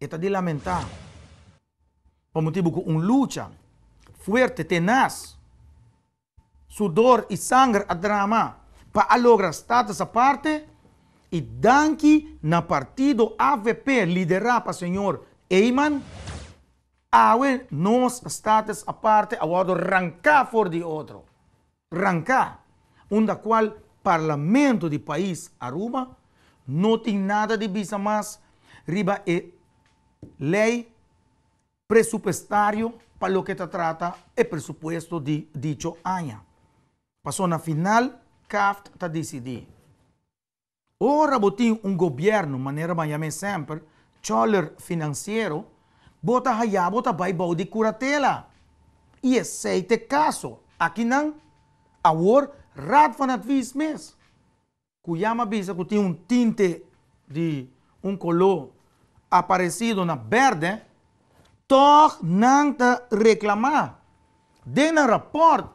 Esto de lamentar. Por motivo que un lucha fuerte, tenaz, sudor y sangre a drama para lograr estados aparte y danki na partido AVP liderado para señor Eyman Ahora nos status aparte ahora ranca for di otro ranca unda cual parlamento del país Aruba no tiene nada de visa más riba e lei presupuestario para o que se trata o presupuesto de dicho ano passou na final, CAFT está decidido. Ahora botín maneira gobierno, manera Miami sempre, choler financiero, bota allá, bota baibau de curatela. E é o caso. Aqui não. Agora, rad van advies mes. Cuyama bisa que tem um tinte de um color aparecido na verde, tornam nanta reclamar de um report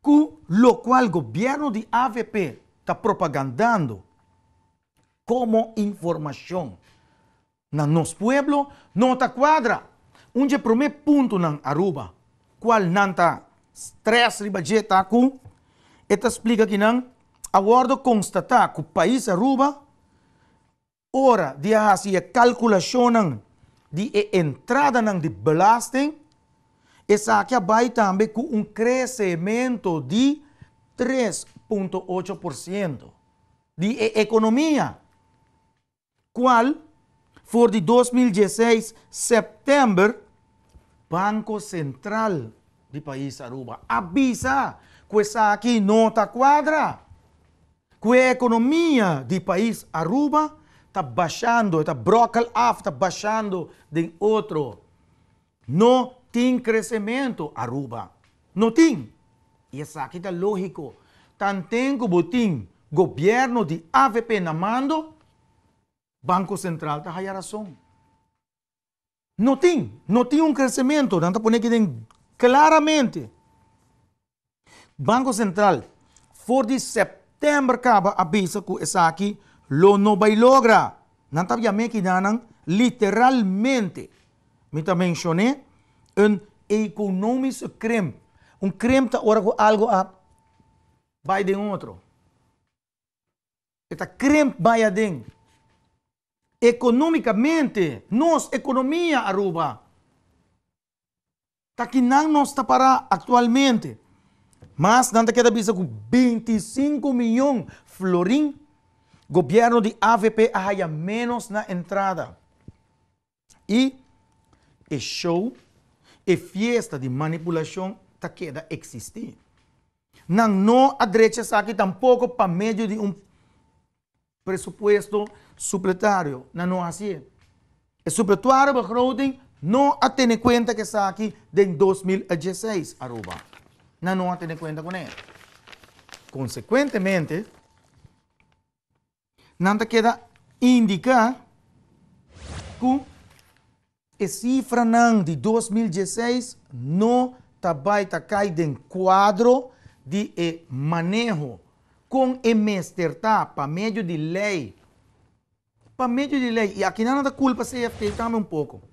com o qual o governo de AVP está propagandando como informação na nosso pueblo não está quadra. Onde primeiro ponto na Aruba, qual não está stress ribajeta tá, com, esta explica que não, a constatar que o país Aruba Ora, dia has je calculation nang di e entrada de di belasting, essa aqui vai também com um crescimento de 3.8% de economia, qual for de 2016 setembro, Banco Central do país Aruba avisa que essa aqui nota quadra, que a economia do país Aruba está baixando, está brocal off, está baixando de outro. Não tem crescimento, Aruba. Não tem. E essa aqui está lógico. que botim, governo de AVP na mando, Banco Central está a razão. Não tem, não tem um crescimento, não está aqui claramente. Banco Central, for de setembro, acaba a bíblia com essa aqui, lo no bailogra. Nantabia que danang literalmente. Mita mencioné een economische krimp. Een krimp dat orgo algo a vai de outro. Esta creme vai a Economicamente, nós economia Aruba. Taquinang não está para atualmente. Mas não queda bisa com 25 milhões florin Governo de AVP arraia menos na entrada. E, é show e festa de manipulação que tá queda existir. Não, não a direita aqui tampouco para meio de um pressuposto supletário. Não, não assim. O supletário begroting não a tem em conta que está aqui de 2016, Aruba. Não, não a em conta com ele. Consequentemente, Nanta queda indica que a cifra não de 2016 não também está caída em quadro de manejo com tá para meio de lei. Para meio de lei. E aqui não é da culpa se afetar um pouco.